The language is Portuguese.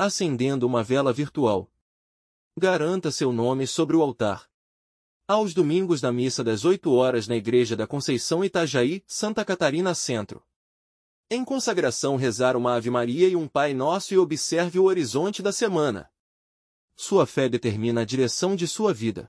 acendendo uma vela virtual. Garanta seu nome sobre o altar. Aos domingos da missa das 8 horas na Igreja da Conceição Itajaí, Santa Catarina Centro. Em consagração rezar uma Ave Maria e um Pai Nosso e observe o horizonte da semana. Sua fé determina a direção de sua vida.